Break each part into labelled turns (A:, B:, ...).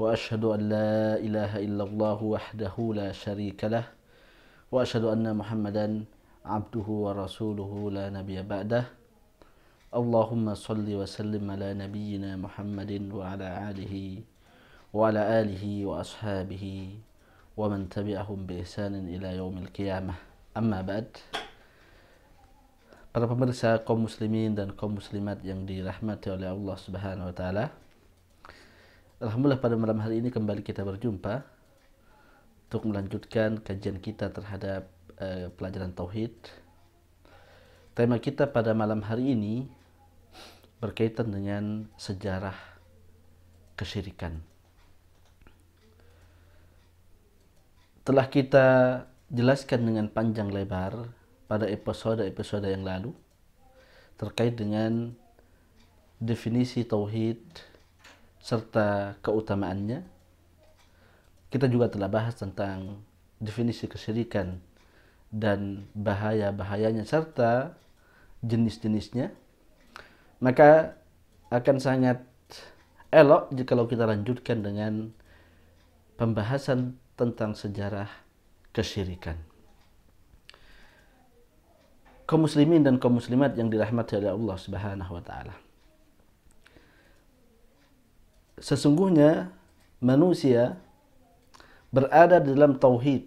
A: وأشهد أن لا إله إلا الله وحده لا شريك له وأشهد أن محمدا عبده ورسوله لا نبي بعده اللهم صل وسلم على نبينا محمد وعلى آله وعلى آله وأصحابه ومن تبعهم بإحسان إلى يوم القيامة أما بعد Para pemirsa kaum muslimin dan kaum muslimat yang dirahmati oleh Allah Subhanahu wa taala, Alhamdulillah pada malam hari ini kembali kita berjumpa untuk melanjutkan kajian kita terhadap uh, pelajaran tauhid. Tema kita pada malam hari ini berkaitan dengan sejarah kesyirikan. Telah kita jelaskan dengan panjang lebar pada episode-episode yang lalu terkait dengan definisi tauhid serta keutamaannya. Kita juga telah bahas tentang definisi kesyirikan dan bahaya-bahayanya serta jenis-jenisnya. Maka akan sangat elok jika kita lanjutkan dengan pembahasan tentang sejarah kesyirikan. Kaum muslimin dan kaum muslimat yang dirahmati oleh Allah Subhanahu wa taala sesungguhnya manusia berada dalam tauhid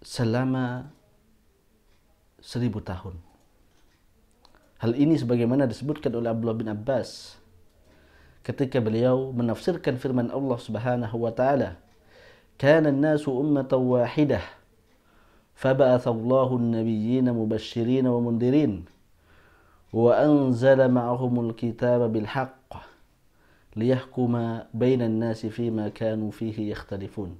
A: selama seribu tahun. Hal ini sebagaimana disebutkan oleh Abdullah bin Abbas ketika beliau menafsirkan firman Allah Subhanahu wa taala, "Kana an-nasu ummatan wahidah, faba'atha Allahu an nabiyyina mubasysyirin wa mundirin." وأنزل معهم الكتاب بالحق ليحكم بين الناس فيما كانوا فيه يختلفون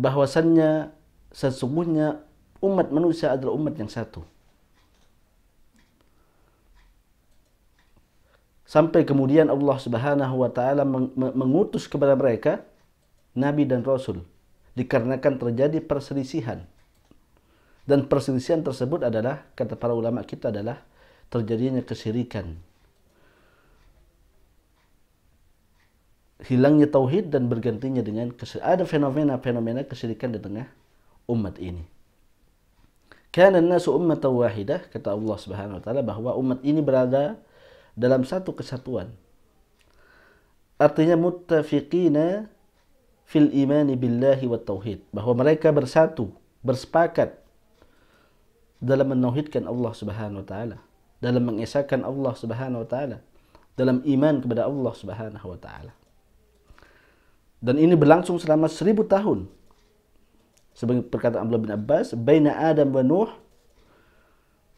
A: bahwasannya sesungguhnya umat manusia adalah umat yang satu sampai kemudian Allah Subhanahu wa taala mengutus kepada mereka nabi dan rasul dikarenakan terjadi perselisihan dan perselisihan tersebut adalah, kata para ulama kita adalah terjadinya kesyirikan. Hilangnya tauhid dan bergantinya dengan Ada fenomena-fenomena kesyirikan di tengah umat ini. Karena nasu ummatan wahidah, kata Allah Subhanahu wa taala bahwa umat ini berada dalam satu kesatuan. Artinya muttafiqina fil iman billahi wa tauhid, bahwa mereka bersatu, bersepakat dalam menauhidkan Allah Subhanahu wa taala, dalam mengesahkan Allah Subhanahu wa taala, dalam iman kepada Allah Subhanahu wa taala. Dan ini berlangsung selama seribu tahun. Sebagai perkataan Abdullah bin Abbas, Baina Adam wa Nuh,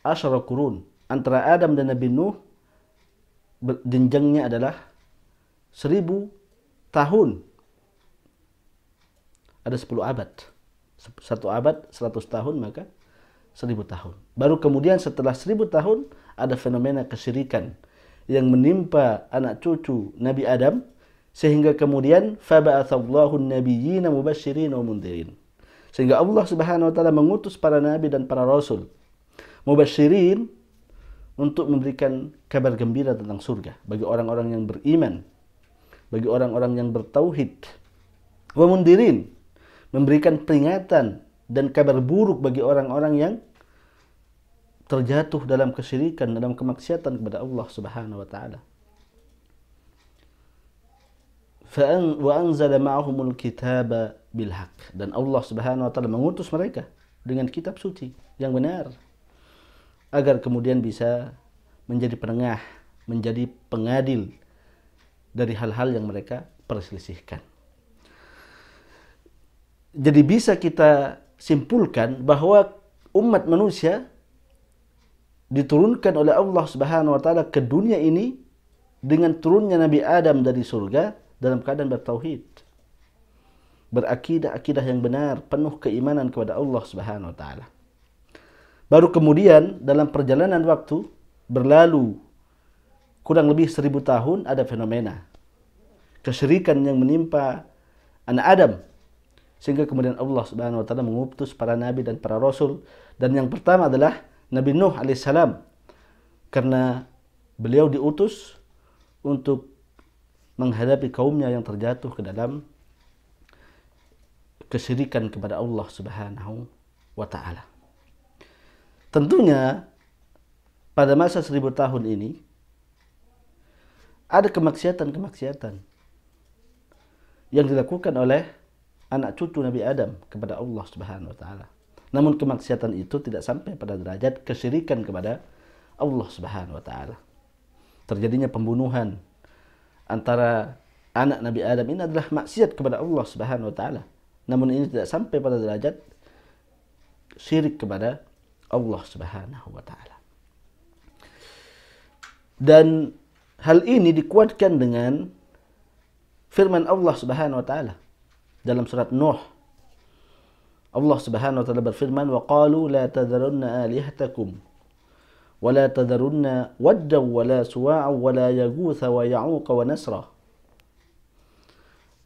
A: Asyara kurun. Antara Adam dan Nabi Nuh, jenjangnya adalah seribu tahun. Ada sepuluh abad. Satu abad, seratus tahun, maka seribu tahun. Baru kemudian setelah seribu tahun ada fenomena kesyirikan yang menimpa anak cucu Nabi Adam sehingga kemudian faba'atsallahu nabiyyina mubasysyirin wa mundzirin. Sehingga Allah Subhanahu wa taala mengutus para nabi dan para rasul mubasysyirin untuk memberikan kabar gembira tentang surga bagi orang-orang yang beriman, bagi orang-orang yang bertauhid. Wa mundirin memberikan peringatan dan kabar buruk bagi orang-orang yang terjatuh dalam kesyirikan, dalam kemaksiatan kepada Allah Subhanahu wa taala. wa anzala ma'ahumul kitaba bil haqq dan Allah Subhanahu wa taala mengutus mereka dengan kitab suci yang benar agar kemudian bisa menjadi penengah, menjadi pengadil dari hal-hal yang mereka perselisihkan. Jadi bisa kita simpulkan bahwa umat manusia diturunkan oleh Allah Subhanahu wa taala ke dunia ini dengan turunnya Nabi Adam dari surga dalam keadaan bertauhid. Berakidah-akidah yang benar, penuh keimanan kepada Allah Subhanahu wa taala. Baru kemudian dalam perjalanan waktu berlalu kurang lebih seribu tahun ada fenomena kesyirikan yang menimpa anak Adam sehingga kemudian Allah Subhanahu wa taala mengutus para nabi dan para rasul dan yang pertama adalah Nabi Nuh alaihissalam karena beliau diutus untuk menghadapi kaumnya yang terjatuh ke dalam kesyirikan kepada Allah Subhanahu wa taala. Tentunya pada masa seribu tahun ini ada kemaksiatan-kemaksiatan yang dilakukan oleh anak cucu Nabi Adam kepada Allah Subhanahu wa taala. Namun kemaksiatan itu tidak sampai pada derajat kesyirikan kepada Allah Subhanahu wa taala. Terjadinya pembunuhan antara anak Nabi Adam ini adalah maksiat kepada Allah Subhanahu wa taala. Namun ini tidak sampai pada derajat syirik kepada Allah Subhanahu wa taala. Dan hal ini dikuatkan dengan firman Allah Subhanahu wa taala dalam surat Nuh Allah Subhanahu wa taala berfirman wa qalu la tadharunna alihatakum wa la tadharunna wadda wa la suwa'a wa la wa wa nasra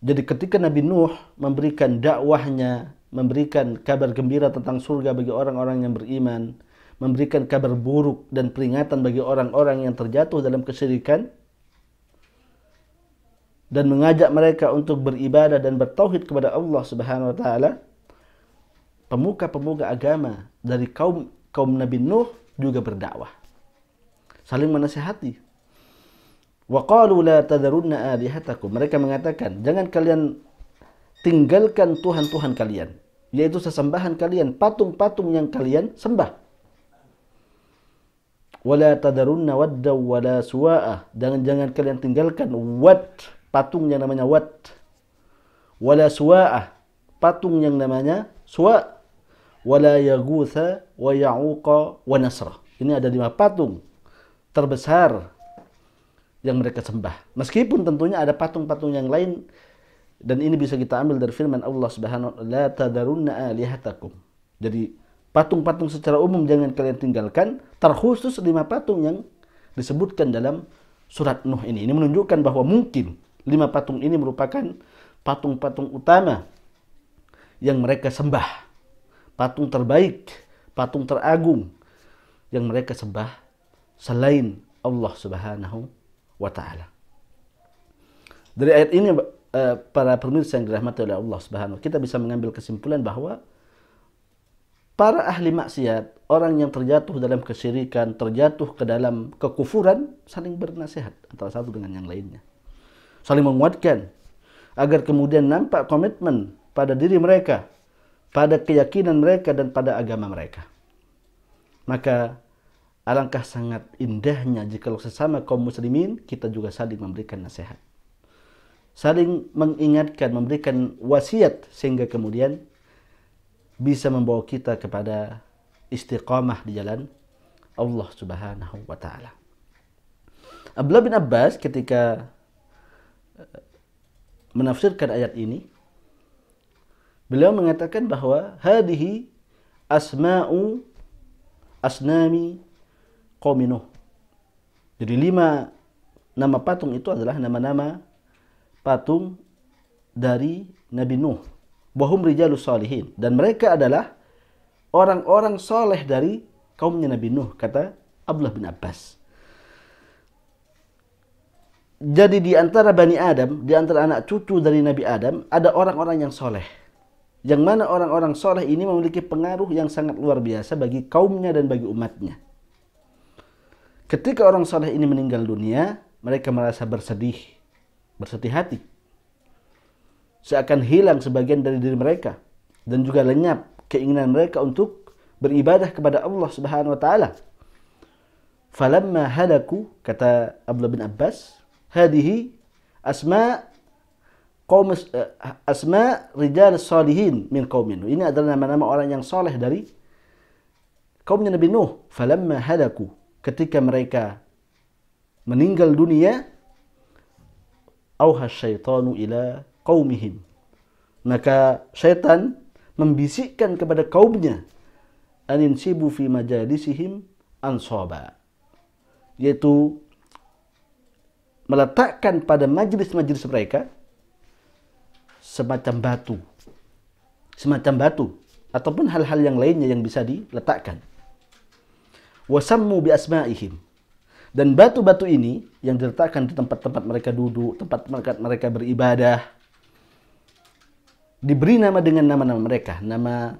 A: Jadi ketika Nabi Nuh memberikan dakwahnya, memberikan kabar gembira tentang surga bagi orang-orang yang beriman, memberikan kabar buruk dan peringatan bagi orang-orang yang terjatuh dalam kesyirikan, dan mengajak mereka untuk beribadah dan bertauhid kepada Allah Subhanahu wa taala pemuka-pemuka agama dari kaum kaum Nabi Nuh juga berdakwah saling menasihati wa qalu la tadharunna alihatakum mereka mengatakan jangan kalian tinggalkan tuhan-tuhan kalian yaitu sesembahan kalian patung-patung yang kalian sembah wala tadarunna wadda wala Jangan-jangan kalian tinggalkan wad patung yang namanya Wat. Wala Suwa'ah, patung yang namanya Suwa. Wala Yagutha, wa Ya'uqa, wa Nasra. Ini ada lima patung terbesar yang mereka sembah. Meskipun tentunya ada patung-patung yang lain dan ini bisa kita ambil dari firman Allah Subhanahu wa la tadarunna alihatakum. Jadi patung-patung secara umum jangan kalian tinggalkan, terkhusus lima patung yang disebutkan dalam surat Nuh ini. Ini menunjukkan bahwa mungkin Lima patung ini merupakan patung-patung utama yang mereka sembah. Patung terbaik, patung teragung yang mereka sembah selain Allah Subhanahu wa taala. Dari ayat ini eh, para pemirsa yang dirahmati oleh Allah Subhanahu kita bisa mengambil kesimpulan bahwa para ahli maksiat, orang yang terjatuh dalam kesyirikan, terjatuh ke dalam kekufuran saling bernasihat antara satu dengan yang lainnya saling menguatkan agar kemudian nampak komitmen pada diri mereka, pada keyakinan mereka dan pada agama mereka. Maka alangkah sangat indahnya jika sesama kaum muslimin kita juga saling memberikan nasihat. Saling mengingatkan, memberikan wasiat sehingga kemudian bisa membawa kita kepada istiqamah di jalan Allah Subhanahu wa taala. Abdullah bin Abbas ketika menafsirkan ayat ini beliau mengatakan bahwa hadihi asma'u asnami qauminuh jadi lima nama patung itu adalah nama-nama patung dari Nabi Nuh bahum rijalus salihin dan mereka adalah orang-orang soleh dari kaumnya Nabi Nuh kata Abdullah bin Abbas jadi di antara Bani Adam, di antara anak cucu dari Nabi Adam, ada orang-orang yang soleh. Yang mana orang-orang soleh ini memiliki pengaruh yang sangat luar biasa bagi kaumnya dan bagi umatnya. Ketika orang soleh ini meninggal dunia, mereka merasa bersedih, bersedih hati. Seakan hilang sebagian dari diri mereka. Dan juga lenyap keinginan mereka untuk beribadah kepada Allah Subhanahu wa taala. Falamma halaku kata Abdullah bin Abbas hadhihi asma kaum eh, asma rijal salihin min qaumin. Ini adalah nama-nama orang yang soleh dari kaumnya Nabi Nuh. Falamma hadaku ketika mereka meninggal dunia auha syaitanu ila kaumihim maka syaitan membisikkan kepada kaumnya aninsibu fi majalisihim ansoba yaitu meletakkan pada majelis-majelis mereka semacam batu semacam batu ataupun hal-hal yang lainnya yang bisa diletakkan wasammu bi asma'ihim dan batu-batu ini yang diletakkan di tempat-tempat mereka duduk, tempat tempat mereka beribadah, diberi nama dengan nama-nama mereka, nama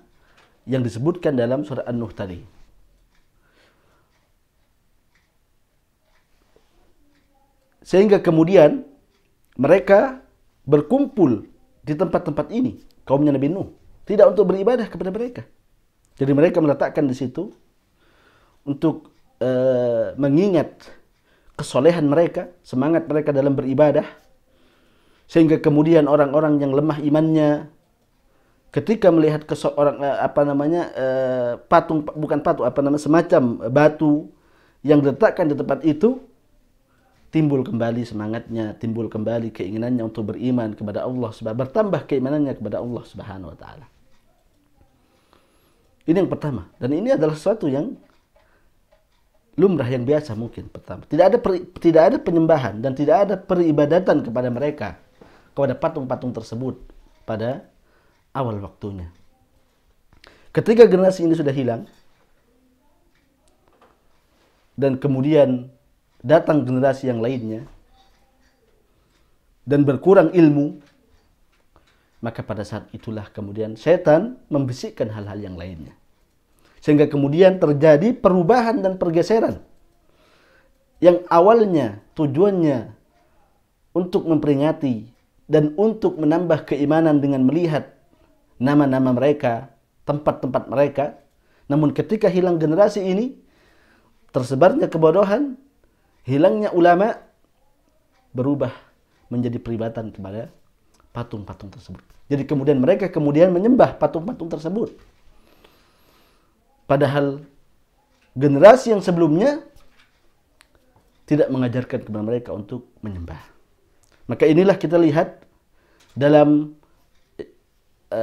A: yang disebutkan dalam surah An-Nuh tadi. Sehingga kemudian mereka berkumpul di tempat-tempat ini, kaumnya Nabi Nuh. Tidak untuk beribadah kepada mereka. Jadi mereka meletakkan di situ untuk uh, mengingat kesolehan mereka, semangat mereka dalam beribadah. Sehingga kemudian orang-orang yang lemah imannya, ketika melihat ke seorang eh, apa namanya eh, patung bukan patung apa namanya semacam batu yang diletakkan di tempat itu timbul kembali semangatnya, timbul kembali keinginannya untuk beriman kepada Allah sebab bertambah keimanannya kepada Allah Subhanahu wa taala. Ini yang pertama dan ini adalah sesuatu yang lumrah yang biasa mungkin pertama. Tidak ada peri, tidak ada penyembahan dan tidak ada peribadatan kepada mereka kepada patung-patung tersebut pada awal waktunya. Ketika generasi ini sudah hilang, dan kemudian datang generasi yang lainnya dan berkurang ilmu, maka pada saat itulah kemudian setan membisikkan hal-hal yang lainnya. Sehingga kemudian terjadi perubahan dan pergeseran. Yang awalnya tujuannya untuk memperingati dan untuk menambah keimanan dengan melihat nama-nama mereka, tempat-tempat mereka. Namun ketika hilang generasi ini, tersebarnya kebodohan, hilangnya ulama berubah menjadi peribatan kepada patung-patung tersebut. Jadi kemudian mereka kemudian menyembah patung-patung tersebut. Padahal generasi yang sebelumnya tidak mengajarkan kepada mereka untuk menyembah. Maka inilah kita lihat dalam e,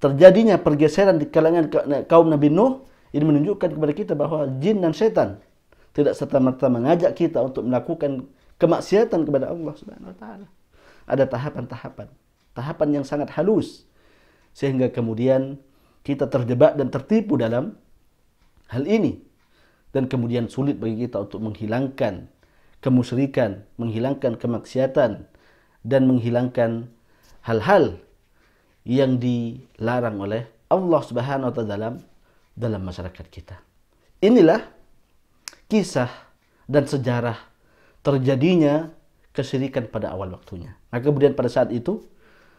A: terjadinya pergeseran di kalangan kaum Nabi Nuh ini menunjukkan kepada kita bahwa jin dan setan tidak serta-merta mengajak kita untuk melakukan kemaksiatan kepada Allah Subhanahu wa taala. Ada tahapan-tahapan, tahapan yang sangat halus sehingga kemudian kita terjebak dan tertipu dalam hal ini dan kemudian sulit bagi kita untuk menghilangkan kemusyrikan, menghilangkan kemaksiatan dan menghilangkan hal-hal yang dilarang oleh Allah Subhanahu wa taala dalam dalam masyarakat kita. Inilah kisah dan sejarah terjadinya kesyirikan pada awal waktunya. Nah kemudian pada saat itu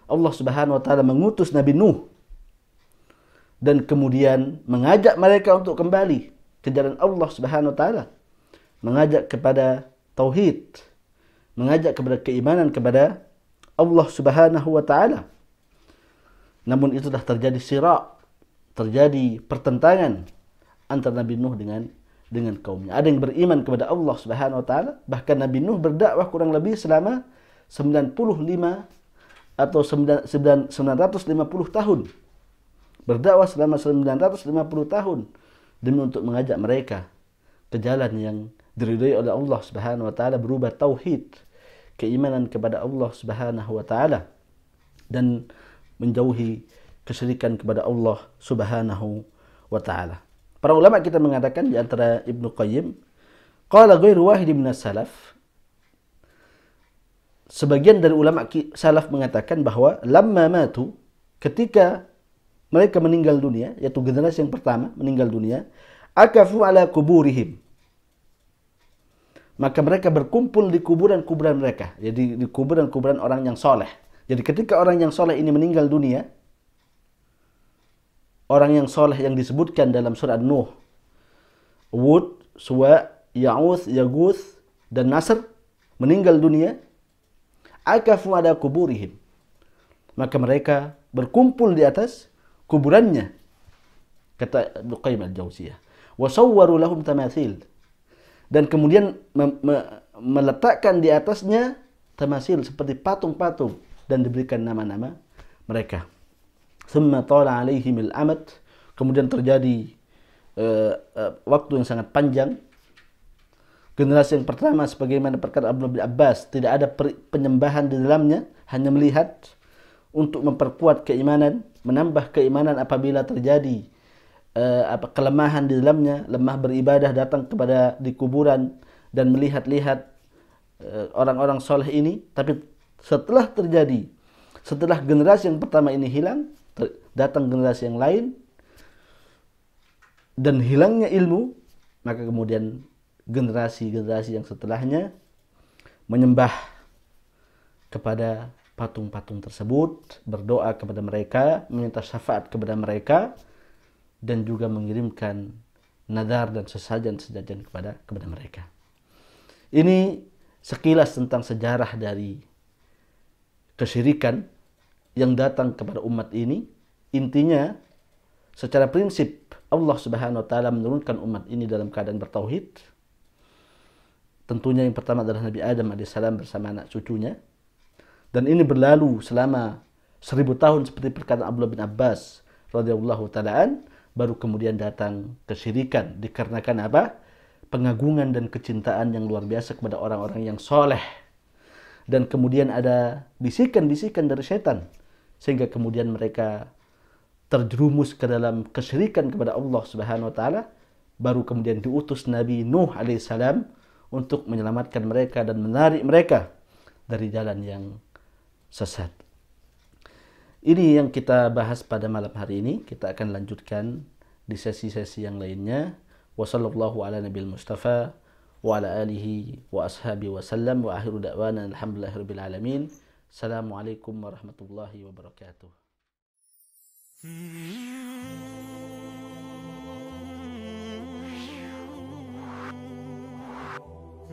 A: Allah Subhanahu Wa Taala mengutus Nabi Nuh dan kemudian mengajak mereka untuk kembali ke jalan Allah Subhanahu Wa Taala, mengajak kepada tauhid, mengajak kepada keimanan kepada Allah Subhanahu Wa Taala. Namun itu sudah terjadi sirak, terjadi pertentangan antara Nabi Nuh dengan dengan kaumnya. Ada yang beriman kepada Allah Subhanahu wa taala, bahkan Nabi Nuh berdakwah kurang lebih selama 95 atau 950 tahun. Berdakwah selama 950 tahun demi untuk mengajak mereka ke jalan yang diridhai oleh Allah Subhanahu wa taala berubah tauhid, keimanan kepada Allah Subhanahu wa taala dan menjauhi kesyirikan kepada Allah Subhanahu wa taala. Para ulama kita mengatakan di antara Ibnu Qayyim, qala ghairu wahid min salaf Sebagian dari ulama salaf mengatakan bahwa lamma matu ketika mereka meninggal dunia, yaitu generasi yang pertama meninggal dunia, akafu ala kuburihim. Maka mereka berkumpul di kuburan-kuburan mereka, jadi di kuburan-kuburan orang yang soleh. Jadi ketika orang yang soleh ini meninggal dunia, orang yang soleh yang disebutkan dalam surat Nuh Wud, Suwa, Ya'uth, Yaguth dan Nasr meninggal dunia akafu ada kuburihim maka mereka berkumpul di atas kuburannya kata Ibnu al-Jauziyah Wasawwaru lahum tamathil dan kemudian me me meletakkan di atasnya tamasil seperti patung-patung dan diberikan nama-nama mereka Summa tala alaihim amat Kemudian terjadi uh, uh, waktu yang sangat panjang. Generasi yang pertama sebagaimana perkara Abdullah bin Abbas tidak ada penyembahan di dalamnya, hanya melihat untuk memperkuat keimanan, menambah keimanan apabila terjadi uh, apa kelemahan di dalamnya, lemah beribadah datang kepada di kuburan dan melihat-lihat uh, orang-orang soleh ini, tapi setelah terjadi, setelah generasi yang pertama ini hilang, datang generasi yang lain dan hilangnya ilmu, maka kemudian generasi-generasi yang setelahnya menyembah kepada patung-patung tersebut, berdoa kepada mereka, meminta syafaat kepada mereka, dan juga mengirimkan nadar dan sesajen-sesajen kepada kepada mereka. Ini sekilas tentang sejarah dari kesyirikan yang datang kepada umat ini intinya secara prinsip Allah Subhanahu wa taala menurunkan umat ini dalam keadaan bertauhid. Tentunya yang pertama adalah Nabi Adam alaihissalam bersama anak cucunya. Dan ini berlalu selama seribu tahun seperti perkataan Abdullah bin Abbas radhiyallahu taalaan baru kemudian datang kesyirikan dikarenakan apa? pengagungan dan kecintaan yang luar biasa kepada orang-orang yang soleh. Dan kemudian ada bisikan-bisikan dari setan sehingga kemudian mereka terjerumus ke dalam kesyirikan kepada Allah Subhanahu wa taala baru kemudian diutus Nabi Nuh alaihissalam untuk menyelamatkan mereka dan menarik mereka dari jalan yang sesat. Ini yang kita bahas pada malam hari ini. Kita akan lanjutkan di sesi-sesi yang lainnya. Wassalamualaikum ala nabil Mustafa wa ala alihi wa ashabi wa sallam wa akhiru da'wana alhamdulillahirabbil alamin. السلام عليكم ورحمة الله وبركاته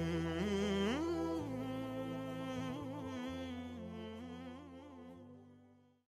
A: Mm-hmm.